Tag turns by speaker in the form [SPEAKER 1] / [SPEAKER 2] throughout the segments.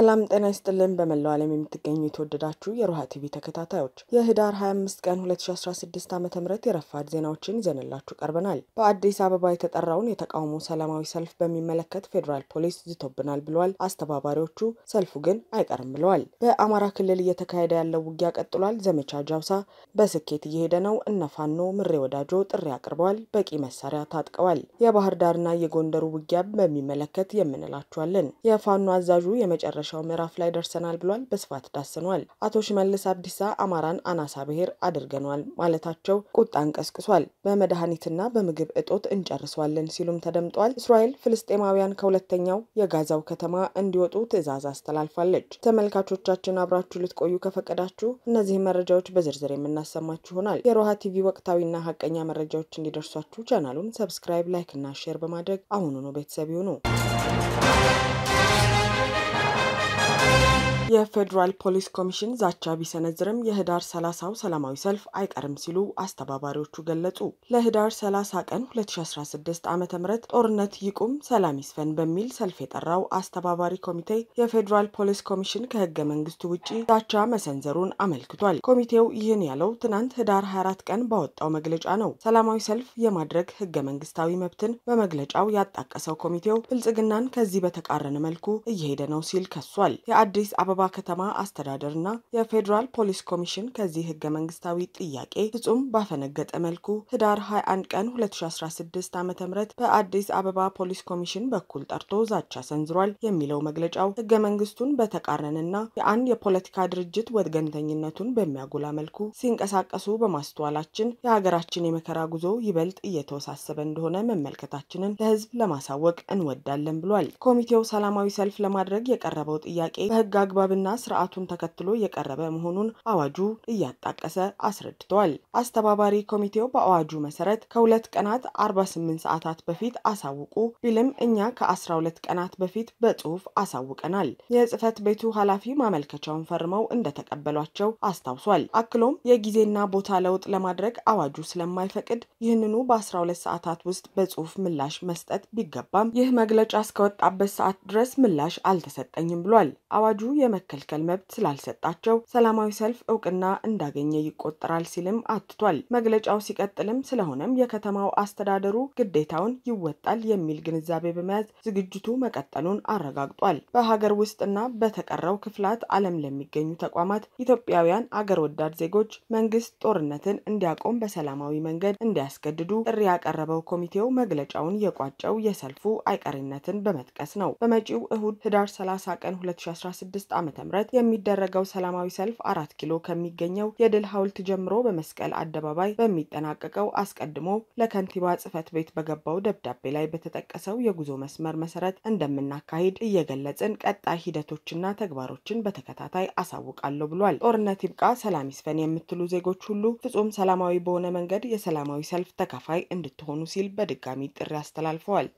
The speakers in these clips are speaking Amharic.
[SPEAKER 1] ሰላም ጤና ይስጥልን። በመላው ዓለም የምትገኙ የተወደዳችሁ የሮሃ ቲቪ ተከታታዮች የህዳር 25 ቀን 2016 ዓ ም የረፋድ ዜናዎችን ይዘንላችሁ ቀርበናል። በአዲስ አበባ የተጠራውን የተቃውሞ ሰላማዊ ሰልፍ በሚመለከት ፌዴራል ፖሊስ ዝቶብናል ብለዋል አስተባባሪዎቹ። ሰልፉ ግን አይቀርም ብለዋል። በአማራ ክልል እየተካሄደ ያለው ውጊያ ቀጥሏል። ዘመቻ ጃውሳ በስኬት እየሄደ ነው። እነፋኖ ምሬ ወዳጆ ጥሪ አቅርበዋል። በቂ መሳሪያ ታጥቀዋል። የባህር ዳርና የጎንደሩ ውጊያ በሚመለከት የምንላችኋለን። የፋኖ አዛዡ የመጨረሻ የመጨረሻው ምዕራፍ ላይ ደርሰናል ብሏል። በስፋት ዳስኗል። አቶ ሽመልስ አብዲሳ አማራን አናሳ ብሔር አድርገኗል ማለታቸው ቁጣን ቀስቅሷል። በመድኃኒትና በምግብ እጦት እንጨርሰዋለን ሲሉም ተደምጧል። እስራኤል ፍልስጤማውያን ከሁለተኛው የጋዛው ከተማ እንዲወጡ ትዕዛዝ አስተላልፋለች። ተመልካቾቻችን አብራችሁ ልትቆዩ ከፈቀዳችሁ እነዚህን መረጃዎች በዝርዝር የምናሰማችሁ ይሆናል። የሮሃ ቲቪ ወቅታዊና ሀቀኛ መረጃዎች እንዲደርሷችሁ ቻናሉን ሰብስክራይብ፣ ላይክ እና ሼር በማድረግ አሁኑኑ ቤተሰብ ይሁኑ። የፌዴራል ፖሊስ ኮሚሽን ዛቻ ቢሰነዝርም የህዳር 30ው ሰላማዊ ሰልፍ አይቀርም ሲሉ አስተባባሪዎቹ ገለጹ። ለህዳር 30 ቀን 2016 ዓ ም ጦርነት ይቁም ሰላም ይስፈን በሚል ሰልፍ የጠራው አስተባባሪ ኮሚቴ የፌዴራል ፖሊስ ኮሚሽን ከህገ መንግስቱ ውጭ ዛቻ መሰንዘሩን አመልክቷል። ኮሚቴው ይህን ያለው ትናንት ህዳር 24 ቀን ባወጣው መግለጫ ነው። ሰላማዊ ሰልፍ የማድረግ ህገ መንግስታዊ መብትን በመግለጫው ያጣቀሰው ኮሚቴው ብልጽግናን ከዚህ በተቃረነ መልኩ እየሄደ ነው ሲል ከሷል። የአዲስ አበባ የአበባ ከተማ አስተዳደርና የፌዴራል ፖሊስ ኮሚሽን ከዚህ ህገ መንግስታዊ ጥያቄ ፍጹም ባፈነገጠ መልኩ ህዳር 21 ቀን 2016 ዓ ም በአዲስ አበባ ፖሊስ ኮሚሽን በኩል ጠርቶ ዛቻ ሰንዝሯል የሚለው መግለጫው ህገ መንግስቱን በተቃረንና የአንድ የፖለቲካ ድርጅት ወገንተኝነቱን በሚያጎላ መልኩ ሲንቀሳቀሱ በማስተዋላችን የሀገራችን የመከራ ጉዞ ይበልጥ እየተወሳሰበ እንደሆነ መመልከታችንን ለህዝብ ለማሳወቅ እንወዳለን ብሏል። ኮሚቴው ሰላማዊ ሰልፍ ለማድረግ የቀረበው ጥያቄ በህግ አግባብ አግባብና ስርዓቱን ተከትሎ የቀረበ መሆኑን አዋጁ እያጣቀሰ አስረድተዋል። አስተባባሪ ኮሚቴው በአዋጁ መሰረት ከሁለት ቀናት 48 ሰዓታት በፊት አሳውቁ ቢልም እኛ ከ12 ቀናት በፊት በጽሁፍ አሳውቀናል። የጽህፈት ቤቱ ኃላፊ ማመልከቻውን ፈርመው እንደተቀበሏቸው አስታውሷል። አክሎም የጊዜና ቦታ ለውጥ ለማድረግ አዋጁ ስለማይፈቅድ ይህንኑ በ12 ሰዓታት ውስጥ በጽሁፍ ምላሽ መስጠት ቢገባም ይህ መግለጫ እስከወጣበት ሰዓት ድረስ ምላሽ አልተሰጠኝም ብሏል። አዋጁ የመ የመከልከል መብት ስላልሰጣቸው ሰላማዊ ሰልፍ እውቅና እንዳገኘ ይቆጠራል ሲልም አትቷል። መግለጫው ሲቀጥልም ስለሆነም የከተማው አስተዳደሩ ግዴታውን ይወጣል የሚል ግንዛቤ በመያዝ ዝግጅቱ መቀጠሉን አረጋግጧል። በሀገር ውስጥና በተቀረው ክፍላት ዓለም ለሚገኙ ተቋማት ኢትዮጵያውያን አገር ወዳድ ዜጎች መንግስት ጦርነትን እንዲያቆም በሰላማዊ መንገድ እንዲያስገድዱ ጥሪ ያቀረበው ኮሚቴው መግለጫውን የቋጨው የሰልፉ አይቀሬነትን በመጥቀስ ነው። በመጪው እሁድ ህዳር 30 ቀን 2016 ዓ.ም የሚደረገው ሰላማዊ ሰልፍ አራት ኪሎ ከሚገኘው የድል ሐውልት ጀምሮ በመስቀል አደባባይ በሚጠናቀቀው አስቀድሞ ለከንቲባ ጽህፈት ቤት በገባው ደብዳቤ ላይ በተጠቀሰው የጉዞ መስመር መሰረት እንደምናካሂድ እየገለጽን ቀጣይ ሂደቶችና ተግባሮችን በተከታታይ አሳውቃለሁ ብሏል። ጦርነት ይብቃ፣ ሰላም ይስፈን የምትሉ ዜጎች ሁሉ ፍጹም ሰላማዊ በሆነ መንገድ የሰላማዊ ሰልፍ ተካፋይ እንድትሆኑ ሲል በድጋሚ ጥሪ አስተላልፈዋል።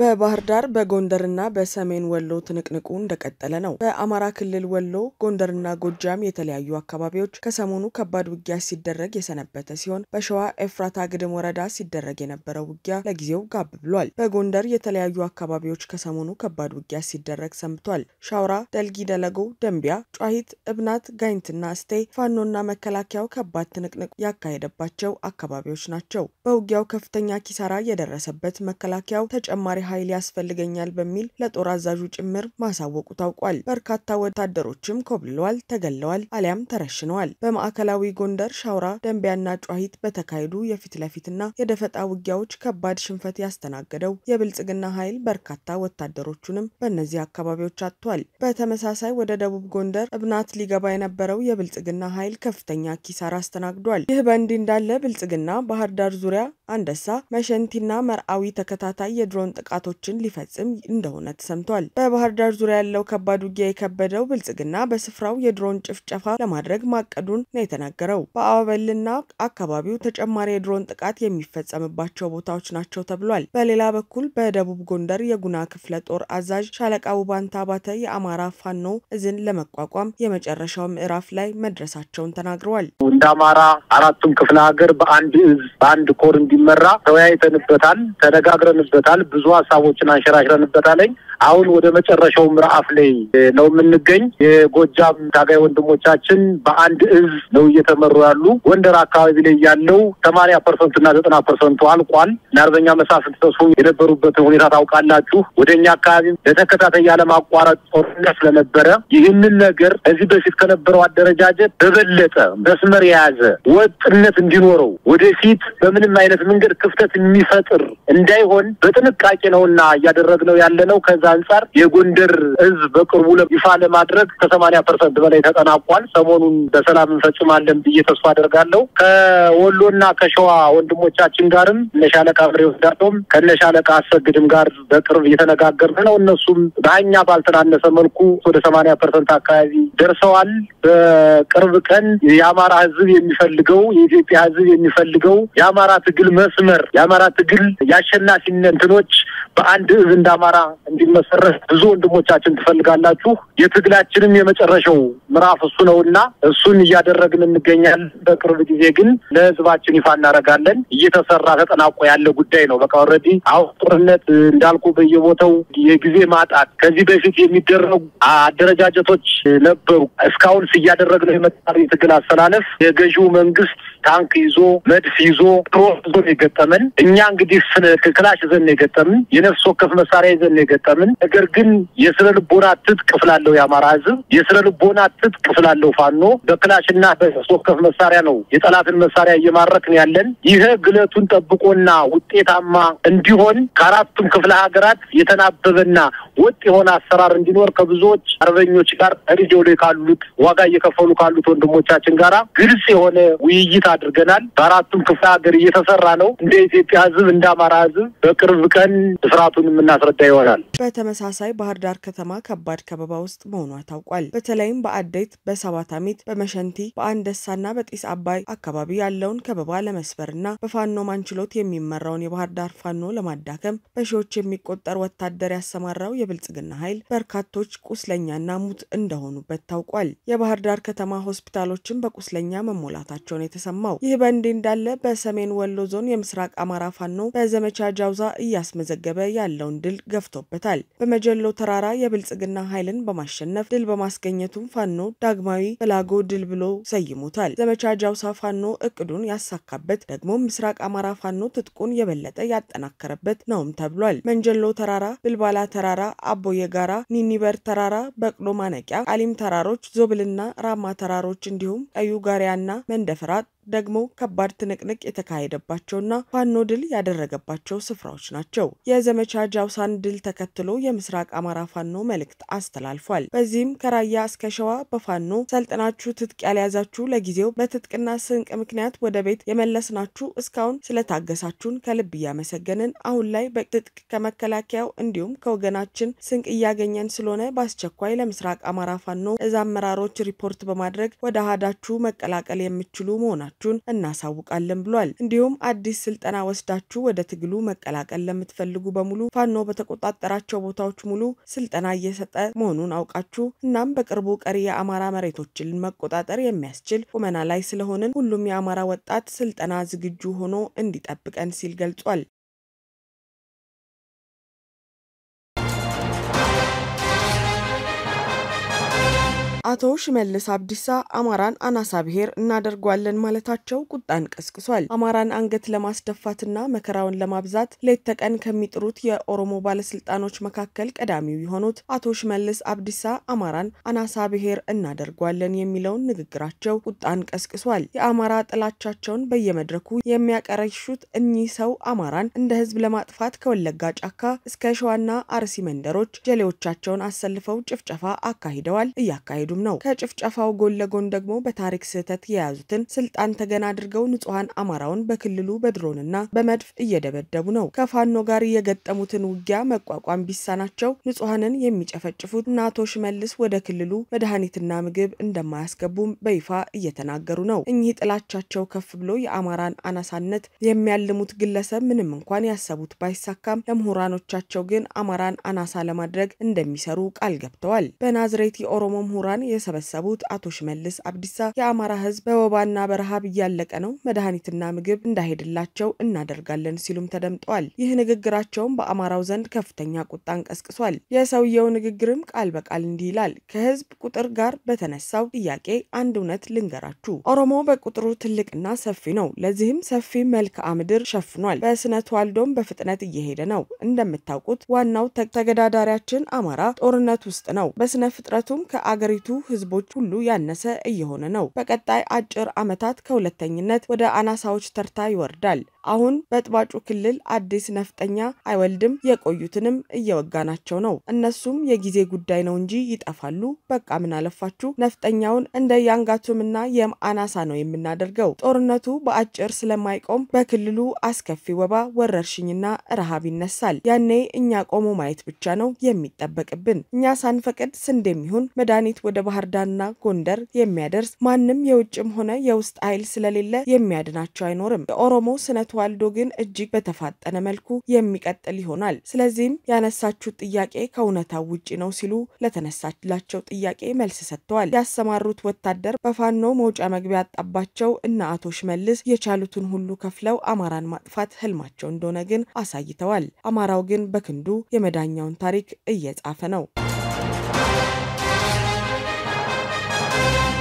[SPEAKER 1] በባህር ዳር በጎንደርና በሰሜን ወሎ ትንቅንቁ እንደቀጠለ ነው። በአማራ ክልል ወሎ፣ ጎንደርና ጎጃም የተለያዩ አካባቢዎች ከሰሞኑ ከባድ ውጊያ ሲደረግ የሰነበተ ሲሆን በሸዋ ኤፍራታ ግድም ወረዳ ሲደረግ የነበረው ውጊያ ለጊዜው ጋብ ብሏል። በጎንደር የተለያዩ አካባቢዎች ከሰሞኑ ከባድ ውጊያ ሲደረግ ሰንብቷል። ሻውራ፣ ደልጊ ደለጎ፣ ደንቢያ፣ ጫሂት፣ እብናት፣ ጋይንትና እስቴ ፋኖና መከላከያው ከባድ ትንቅንቁ ያካሄደባቸው አካባቢዎች ናቸው። በውጊያው ከፍተኛ ኪሳራ የደረሰበት መከላከያው ተጨማሪ ኃይል ያስፈልገኛል በሚል ለጦር አዛዡ ጭምር ማሳወቁ ታውቋል። በርካታ ወታደሮችም ኮብልለዋል፣ ተገለዋል አሊያም ተረሽነዋል። በማዕከላዊ ጎንደር ሻውራ፣ ደንቢያና ጨዋሂት በተካሄዱ የፊት ለፊትና የደፈጣ ውጊያዎች ከባድ ሽንፈት ያስተናገደው የብልጽግና ኃይል በርካታ ወታደሮቹንም በእነዚህ አካባቢዎች አጥቷል። በተመሳሳይ ወደ ደቡብ ጎንደር እብናት ሊገባ የነበረው የብልጽግና ኃይል ከፍተኛ ኪሳራ አስተናግዷል። ይህ በእንዲህ እንዳለ ብልጽግና ባህር ዳር ዙሪያ አንደሳ፣ መሸንቲና መርአዊ ተከታታይ የድሮን ጥቃት ጥቃቶችን ሊፈጽም እንደሆነ ተሰምቷል። በባህር ዳር ዙሪያ ያለው ከባድ ውጊያ የከበደው ብልጽግና በስፍራው የድሮን ጭፍጨፋ ለማድረግ ማቀዱን ነው የተናገረው። በአበበልና አካባቢው ተጨማሪ የድሮን ጥቃት የሚፈጸምባቸው ቦታዎች ናቸው ተብሏል። በሌላ በኩል በደቡብ ጎንደር የጉና ክፍለ ጦር አዛዥ ሻለቃ ውባንታ አባተ የአማራ ፋኖ እዝን ለመቋቋም የመጨረሻው ምዕራፍ ላይ መድረሳቸውን ተናግረዋል።
[SPEAKER 2] እንደ አማራ አራቱም ክፍለ ሀገር በአንድ እዝ በአንድ ኮር እንዲመራ ተወያይተንበታል፣ ተነጋግረንበታል። ብዙ ሀሳቦችን አንሸራሽረንበታለኝ። አሁን ወደ መጨረሻው ምዕራፍ ላይ ነው የምንገኝ። የጎጃም ታጋይ ወንድሞቻችን በአንድ እዝ ነው እየተመሩ ያሉ። ጎንደር አካባቢ ላይ ያለው ሰማንያ ፐርሰንት እና ዘጠና ፐርሰንቱ አልቋል። ለአርበኛ መሳፍንት ተስፎ የነበሩበትን ሁኔታ ታውቃላችሁ። ወደ እኛ አካባቢ ለተከታታይ ያለማቋረጥ ጦርነት ስለነበረ ይህንን ነገር ከዚህ በፊት ከነበረው አደረጃጀት በበለጠ መስመር የያዘ ወጥነት እንዲኖረው ወደፊት በምንም አይነት መንገድ ክፍተት የሚፈጥር እንዳይሆን በጥንቃቄ ነው ነው እያደረግነው ያለነው። ከዛ አንጻር የጎንደር ህዝብ በቅርቡ ይፋ ለማድረግ ከሰማኒያ ፐርሰንት በላይ ተጠናቋል። ሰሞኑን በሰላም እንፈጽማለን ብዬ ተስፋ አደርጋለሁ። ከወሎና ከሸዋ ወንድሞቻችን ጋርም እነሻለቃ ፍሬ ዳቶም ከነሻለቃ አሰግድም ጋር በቅርብ እየተነጋገርን ነው። እነሱም በሀኛ ባልተናነሰ መልኩ ወደ ሰማኒያ ፐርሰንት አካባቢ ደርሰዋል። በቅርብ ቀን የአማራ ህዝብ የሚፈልገው የኢትዮጵያ ህዝብ የሚፈልገው የአማራ ትግል መስመር የአማራ ትግል የአሸናፊነት እንትኖች በአንድ እዝ እንደ አማራ እንዲመሰረት ብዙ ወንድሞቻችን ትፈልጋላችሁ። የትግላችንም የመጨረሻው ምዕራፍ እሱ ነውና እሱን እያደረግን እንገኛለን። በቅርብ ጊዜ ግን ለህዝባችን ይፋ እናደርጋለን። እየተሰራ ተጠናቆ ያለ ጉዳይ ነው። በቃ ኦልሬዲ አሁን ጦርነት እንዳልኩ በየቦታው የጊዜ ማጣት ከዚህ በፊት የሚደረጉ አደረጃጀቶች ነበሩ። እስካሁን ነው የመጣ የትግል አሰላለፍ የገዢው መንግስት ታንክ ይዞ መድፍ ይዞ ድሮን ይዞ የገጠመን እኛ እንግዲህ ክላሽ ዘን የገጠምን የነፍስ ወከፍ መሳሪያ ይዘን ነው የገጠምን። ነገር ግን የስነ ልቦና ትጥቅ ፍላለው የአማራ ህዝብ የስነ ልቦና ትጥቅ ፍላለው ፋኖ በክላሽና በነፍስ ወከፍ መሳሪያ ነው የጠላትን መሳሪያ እየማረክን ያለን። ይህ ግለቱን ጠብቆና ውጤታማ እንዲሆን ከአራቱም ክፍለ ሀገራት የተናበበና ወጥ የሆነ አሰራር እንዲኖር ከብዙዎች አርበኞች ጋር ሪዲዮ ላይ ካሉት ዋጋ እየከፈሉ ካሉት ወንድሞቻችን ጋራ ግልጽ የሆነ ውይይት አድርገናል። በአራቱም ክፍለ ሀገር እየተሰራ ነው። እንደ ኢትዮጵያ ሕዝብ እንደ አማራ ሕዝብ በቅርብ ቀን እስራቱን የምናስረዳ ይሆናል።
[SPEAKER 1] በተመሳሳይ ባህር ዳር ከተማ ከባድ ከበባ ውስጥ መሆኗ ታውቋል። በተለይም በአዴት፣ በሰባታሚት፣ በመሸንቲ፣ በአንደሳና በጢስ አባይ አካባቢ ያለውን ከበባ ለመስበር እና በፋኖ ማንችሎት የሚመራውን የባህር ዳር ፋኖ ለማዳከም በሺዎች የሚቆጠር ወታደር ያሰማራው የ የብልጽግና ኃይል በርካቶች ቁስለኛና ሙት እንደሆኑበት ታውቋል። የባህር ዳር ከተማ ሆስፒታሎችን በቁስለኛ መሞላታቸውን የተሰማው ይህ በእንዲህ እንዳለ በሰሜን ወሎ ዞን የምስራቅ አማራ ፋኖ በዘመቻ ጃውዛ እያስመዘገበ ያለውን ድል ገፍቶበታል። በመጀሎ ተራራ የብልጽግና ኃይልን በማሸነፍ ድል በማስገኘቱም ፋኖ ዳግማዊ ብላጎ ድል ብሎ ሰይሞታል። ዘመቻ ጃውሳ ፋኖ እቅዱን ያሳካበት ደግሞ ምስራቅ አማራ ፋኖ ትጥቁን የበለጠ ያጠናከረበት ነውም ተብሏል። መንጀሎ ተራራ፣ ብልባላ ተራራ፣ አቦየ ጋራ፣ ኒኒበር ተራራ፣ በቅሎ ማነቂያ፣ አሊም ተራሮች፣ ዞብልና ራማ ተራሮች እንዲሁም ቀዩ ጋሪያና መንደፍራት ደግሞ ከባድ ትንቅንቅ የተካሄደባቸውና ፋኖ ድል ያደረገባቸው ስፍራዎች ናቸው። የዘመቻ ጃውሳን ድል ተከትሎ የምስራቅ አማራ ፋኖ መልእክት አስተላልፏል። በዚህም ከራያ እስከ ሸዋ በፋኖ ሰልጥናችሁ ትጥቅ ያልያዛችሁ ለጊዜው በትጥቅና ስንቅ ምክንያት ወደ ቤት የመለስናችሁ እስካሁን ስለታገሳችሁን ከልብ እያመሰገንን አሁን ላይ በትጥቅ ከመከላከያው እንዲሁም ከወገናችን ስንቅ እያገኘን ስለሆነ በአስቸኳይ ለምስራቅ አማራ ፋኖ እዛ አመራሮች ሪፖርት በማድረግ ወደ አህዳችሁ መቀላቀል የምችሉ መሆናቸው መሆናችሁን እናሳውቃለን ብሏል። እንዲሁም አዲስ ስልጠና ወስዳችሁ ወደ ትግሉ መቀላቀል ለምትፈልጉ በሙሉ ፋኖ በተቆጣጠራቸው ቦታዎች ሙሉ ስልጠና እየሰጠ መሆኑን አውቃችሁ እናም በቅርቡ ቀሪ የአማራ መሬቶችን መቆጣጠር የሚያስችል ቁመና ላይ ስለሆንን ሁሉም የአማራ ወጣት ስልጠና ዝግጁ ሆኖ እንዲጠብቀን ሲል ገልጿል። አቶ ሽመልስ አብዲሳ አማራን አናሳ ብሔር እናደርጓለን ማለታቸው ቁጣን ቀስቅሷል። አማራን አንገት ለማስደፋትና መከራውን ለማብዛት ሌት ተቀን ከሚጥሩት የኦሮሞ ባለስልጣኖች መካከል ቀዳሚው የሆኑት አቶ ሽመልስ አብዲሳ አማራን አናሳ ብሔር እናደርጓለን የሚለውን ንግግራቸው ቁጣን ቀስቅሷል። የአማራ ጥላቻቸውን በየመድረኩ የሚያቀረሹት እኚህ ሰው አማራን እንደ ህዝብ ለማጥፋት ከወለጋ ጫካ እስከ ሸዋና አርሲ መንደሮች ጀሌዎቻቸውን አሰልፈው ጭፍጨፋ አካሂደዋል፣ እያካሄዱ እየተናገሩም ነው። ከጭፍጨፋው ጎን ለጎን ደግሞ በታሪክ ስህተት የያዙትን ስልጣን ተገና አድርገው ንጹሐን አማራውን በክልሉ በድሮንና በመድፍ እየደበደቡ ነው። ከፋኖ ጋር የገጠሙትን ውጊያ መቋቋም ቢሳናቸው ንጹሐንን የሚጨፈጭፉት አቶ ሽመልስ ወደ ክልሉ መድኃኒትና ምግብ እንደማያስገቡም በይፋ እየተናገሩ ነው። እኚህ ጥላቻቸው ከፍ ብሎ የአማራን አናሳነት የሚያልሙት ግለሰብ ምንም እንኳን ያሰቡት ባይሳካም ለምሁራኖቻቸው ግን አማራን አናሳ ለማድረግ እንደሚሰሩ ቃል ገብተዋል። በናዝሬት የኦሮሞ ምሁራን መረጃን የሰበሰቡት አቶ ሽመልስ አብዲሳ የአማራ ሕዝብ በወባና በረሃብ እያለቀ ነው፣ መድኃኒትና ምግብ እንዳይሄድላቸው እናደርጋለን ሲሉም ተደምጠዋል። ይህ ንግግራቸውም በአማራው ዘንድ ከፍተኛ ቁጣን ቀስቅሷል። የሰውየው ንግግርም ቃል በቃል እንዲህ ይላል። ከህዝብ ቁጥር ጋር በተነሳው ጥያቄ አንድ እውነት ልንገራችሁ። ኦሮሞ በቁጥሩ ትልቅና ሰፊ ነው። ለዚህም ሰፊ መልክዓ ምድር ሸፍኗል። በስነ ተዋልዶም በፍጥነት እየሄደ ነው። እንደምታውቁት ዋናው ተገዳዳሪያችን አማራ ጦርነት ውስጥ ነው። በስነ ፍጥረቱም ከአገሪቱ ህዝቦች ሁሉ ያነሰ እየሆነ ነው። በቀጣይ አጭር ዓመታት ከሁለተኝነት ወደ አናሳዎች ተርታ ይወርዳል። አሁን በጥባጩ ክልል አዲስ ነፍጠኛ አይወልድም። የቆዩትንም እየወጋናቸው ነው። እነሱም የጊዜ ጉዳይ ነው እንጂ ይጠፋሉ። በቃ ምን አለፋችሁ ነፍጠኛውን እንደ ያንጋቱምና አናሳ ነው የምናደርገው። ጦርነቱ በአጭር ስለማይቆም በክልሉ አስከፊ ወባ፣ ወረርሽኝና ረሃብ ይነሳል። ያኔ እኛ ቆሞ ማየት ብቻ ነው የሚጠበቅብን። እኛ ሳንፈቅድ ስንዴም ይሁን መድኃኒት ወደ ወደ ባህር ዳርና ጎንደር የሚያደርስ ማንም የውጭም ሆነ የውስጥ ኃይል ስለሌለ የሚያድናቸው አይኖርም። የኦሮሞ ስነ ተዋልዶ ግን እጅግ በተፋጠነ መልኩ የሚቀጥል ይሆናል። ስለዚህም ያነሳችሁት ጥያቄ ከእውነታው ውጭ ነው ሲሉ ለተነሳላቸው ጥያቄ መልስ ሰጥተዋል። ያሰማሩት ወታደር በፋኖ መውጫ መግቢያ ያጣባቸው እነ አቶ ሽመልስ የቻሉትን ሁሉ ከፍለው አማራን ማጥፋት ህልማቸው እንደሆነ ግን አሳይተዋል። አማራው ግን በክንዱ የመዳኛውን ታሪክ እየጻፈ ነው።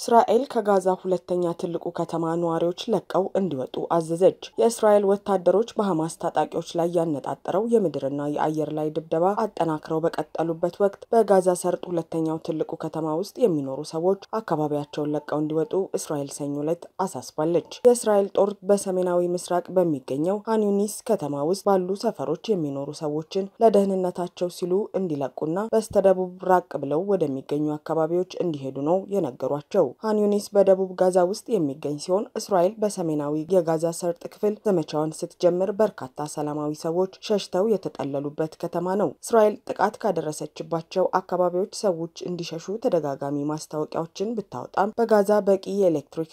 [SPEAKER 1] እስራኤል ከጋዛ ሁለተኛ ትልቁ ከተማ ነዋሪዎች ለቀው እንዲወጡ አዘዘች። የእስራኤል ወታደሮች በሐማስ ታጣቂዎች ላይ ያነጣጠረው የምድርና የአየር ላይ ድብደባ አጠናክረው በቀጠሉበት ወቅት በጋዛ ሰርጥ ሁለተኛው ትልቁ ከተማ ውስጥ የሚኖሩ ሰዎች አካባቢያቸውን ለቀው እንዲወጡ እስራኤል ሰኞ ዕለት አሳስባለች። የእስራኤል ጦር በሰሜናዊ ምስራቅ በሚገኘው ሃኒዩኒስ ከተማ ውስጥ ባሉ ሰፈሮች የሚኖሩ ሰዎችን ለደህንነታቸው ሲሉ እንዲለቁና በስተደቡብ ራቅ ብለው ወደሚገኙ አካባቢዎች እንዲሄዱ ነው የነገሯቸው። ሃን ዩኒስ በደቡብ ጋዛ ውስጥ የሚገኝ ሲሆን እስራኤል በሰሜናዊ የጋዛ ሰርጥ ክፍል ዘመቻዋን ስትጀምር በርካታ ሰላማዊ ሰዎች ሸሽተው የተጠለሉበት ከተማ ነው። እስራኤል ጥቃት ካደረሰችባቸው አካባቢዎች ሰዎች እንዲሸሹ ተደጋጋሚ ማስታወቂያዎችን ብታወጣም በጋዛ በቂ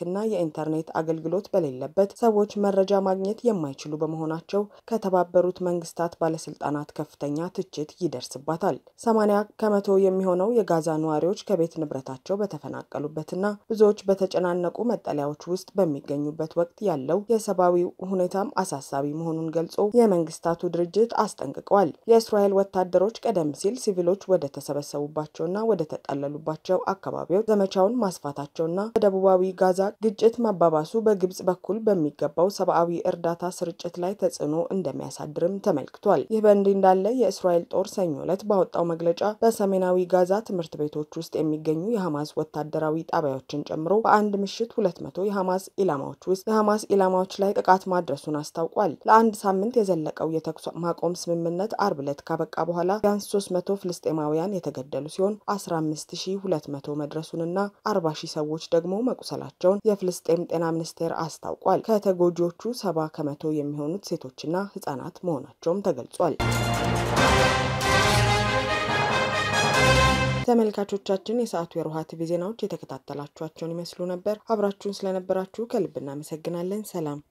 [SPEAKER 1] እና የኢንተርኔት አገልግሎት በሌለበት ሰዎች መረጃ ማግኘት የማይችሉ በመሆናቸው ከተባበሩት መንግስታት ባለስልጣናት ከፍተኛ ትችት ይደርስባታል። ሰማንያ ከመቶ የሚሆነው የጋዛ ነዋሪዎች ከቤት ንብረታቸው በተፈናቀሉበትና እና ብዙዎች በተጨናነቁ መጠለያዎች ውስጥ በሚገኙበት ወቅት ያለው የሰብአዊ ሁኔታም አሳሳቢ መሆኑን ገልጾ የመንግስታቱ ድርጅት አስጠንቅቋል። የእስራኤል ወታደሮች ቀደም ሲል ሲቪሎች ወደ ተሰበሰቡባቸውና ወደ ተጠለሉባቸው አካባቢዎች ዘመቻውን ማስፋታቸውና በደቡባዊ ጋዛ ግጭት መባባሱ በግብጽ በኩል በሚገባው ሰብአዊ እርዳታ ስርጭት ላይ ተጽዕኖ እንደሚያሳድርም ተመልክቷል። ይህ በእንዲህ እንዳለ የእስራኤል ጦር ሰኞ ዕለት ባወጣው መግለጫ በሰሜናዊ ጋዛ ትምህርት ቤቶች ውስጥ የሚገኙ የሐማስ ወታደራዊ ጣቢያ ጉዳዮችን ጨምሮ በአንድ ምሽት ሁለት መቶ የሐማስ ኢላማዎች ውስጥ የሐማስ ኢላማዎች ላይ ጥቃት ማድረሱን አስታውቋል። ለአንድ ሳምንት የዘለቀው የተኩስ ማቆም ስምምነት አርብ ዕለት ካበቃ በኋላ ቢያንስ ሶስት መቶ ፍልስጤማውያን የተገደሉ ሲሆን አስራ አምስት ሺ ሁለት መቶ መድረሱንና አርባ ሺህ ሰዎች ደግሞ መቁሰላቸውን የፍልስጤም ጤና ሚኒስቴር አስታውቋል። ከተጎጂዎቹ ሰባ ከመቶ የሚሆኑት ሴቶችና ህጻናት መሆናቸውም ተገልጿል። ተመልካቾቻችን የሰዓቱ የሮሃ ቲቪ ዜናዎች የተከታተላችኋቸውን ይመስሉ ነበር። አብራችሁን ስለነበራችሁ ከልብ እናመሰግናለን። ሰላም